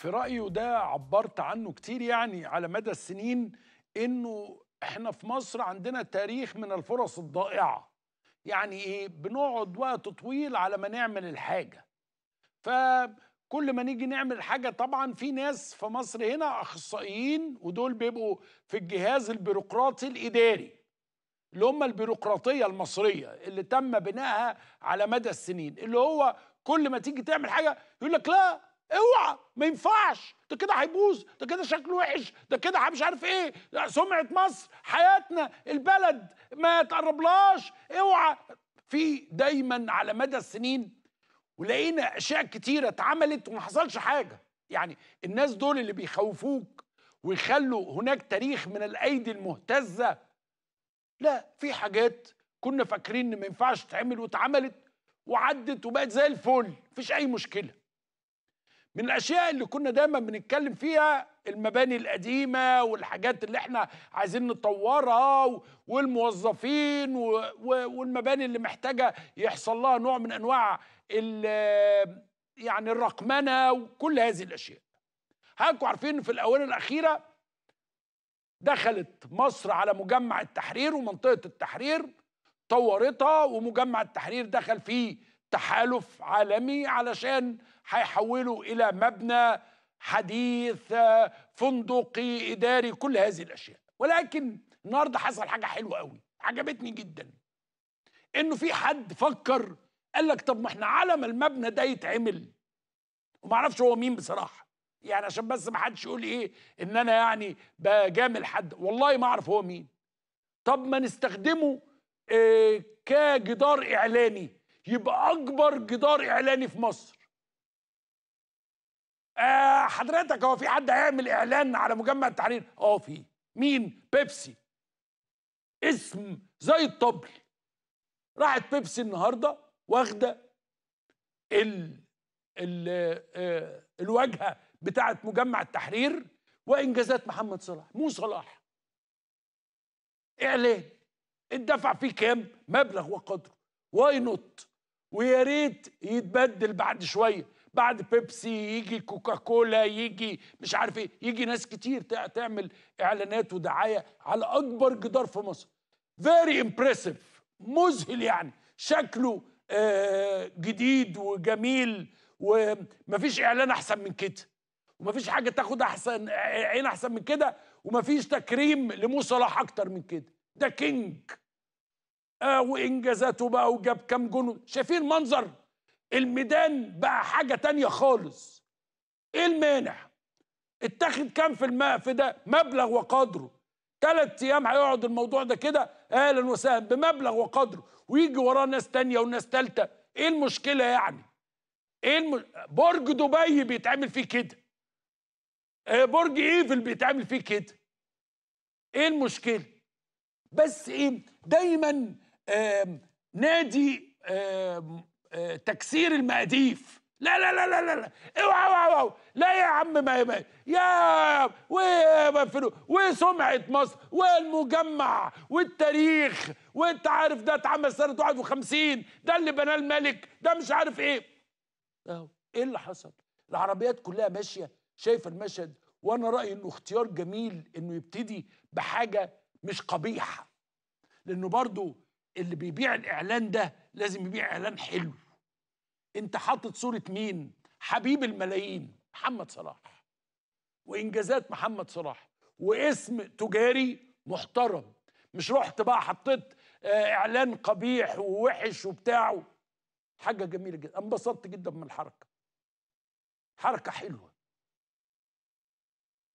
في رأيه ده عبرت عنه كتير يعني على مدى السنين انه احنا في مصر عندنا تاريخ من الفرص الضائعه يعني ايه بنقعد وقت طويل على ما نعمل الحاجه فكل ما نيجي نعمل حاجه طبعا في ناس في مصر هنا اخصائيين ودول بيبقوا في الجهاز البيروقراطي الاداري اللي هم البيروقراطيه المصريه اللي تم بنائها على مدى السنين اللي هو كل ما تيجي تعمل حاجه يقول لك لا اوعى ما ينفعش ده كده هيبوظ ده كده شكله وحش ده كده مش عارف ايه سمعه مصر حياتنا البلد ما تقربلاش اوعى في دايما على مدى السنين ولقينا اشياء كتيره اتعملت وما حصلش حاجه يعني الناس دول اللي بيخوفوك ويخلوا هناك تاريخ من الايدي المهتزه لا في حاجات كنا فاكرين ان ما ينفعش تتعمل واتعملت وعدت وبقت زي الفل مفيش اي مشكله من الاشياء اللي كنا دايما بنتكلم فيها المباني القديمه والحاجات اللي احنا عايزين نطورها والموظفين والمباني اللي محتاجه يحصل لها نوع من انواع يعني الرقمنه وكل هذه الاشياء حضراتكم عارفين في الاونه الاخيره دخلت مصر على مجمع التحرير ومنطقه التحرير طورتها ومجمع التحرير دخل فيه تحالف عالمي علشان هيحولوا الى مبنى حديث آه، فندقي اداري كل هذه الاشياء ولكن النهارده حصل حاجه حلوه قوي عجبتني جدا انه في حد فكر قال لك طب ما احنا على ما المبنى ده يتعمل وما اعرفش هو مين بصراحه يعني عشان بس ما حدش يقول ايه ان انا يعني بجامل حد والله ما اعرف هو مين طب ما نستخدمه إيه كجدار اعلاني يبقى اكبر جدار اعلاني في مصر آه حضرتك هو في حد هيعمل اعلان على مجمع التحرير اه في مين بيبسي اسم زي الطبل راحت بيبسي النهارده واخده ال ال آه الواجهه بتاعه مجمع التحرير وانجازات محمد صلاح مو صلاح اعلان اتدفع فيه كام مبلغ وقدره واي نوت ويا ريت يتبدل بعد شويه بعد بيبسي يجي كوكاكولا يجي مش عارف ايه يجي ناس كتير تعمل اعلانات ودعايه على اكبر جدار في مصر فيري امبرسيف مذهل يعني شكله آه، جديد وجميل ومفيش اعلان احسن من كده ومفيش حاجه تاخد احسن عين احسن من كده ومفيش تكريم لمو صلاح اكتر من كده ده كينج آه وانجازاته بقى وجاب كام جون شايفين منظر الميدان بقى حاجه تانية خالص ايه المانع اتخذ كام في الماء في ده مبلغ وقدره ثلاث ايام هيقعد الموضوع ده كده اهلا وسهلا بمبلغ وقدره ويجي وراه ناس تانية وناس تالتة ايه المشكله يعني ايه الم... برج دبي بيتعمل فيه كده آه، برج ايفل بيتعمل فيه كده ايه المشكله بس ايه دايما نادي تكسير المقاديف لا لا لا لا لا اوعى اوعى اوعى لا يا عم ما, يا, يا وسمعه مصر والمجمع والتاريخ وانت عارف ده اتعمل سنه 51 ده اللي بناه الملك ده مش عارف ايه اهو ايه اللي حصل؟ العربيات كلها ماشيه شايف المشهد وانا رايي انه اختيار جميل انه يبتدي بحاجه مش قبيحه لانه برضو اللي بيبيع الاعلان ده لازم يبيع اعلان حلو انت حاطط صوره مين حبيب الملايين محمد صلاح وانجازات محمد صلاح واسم تجاري محترم مش رحت بقى حطيت آه، اعلان قبيح ووحش وبتاعه حاجه جميله جدا انبسطت جدا من الحركه حركه حلوه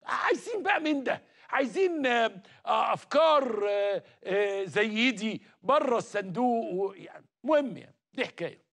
عايزين بقى من ده عايزين آه، آه، افكار آه، زي دي بره الصندوق يعني المهم يعني دي حكايه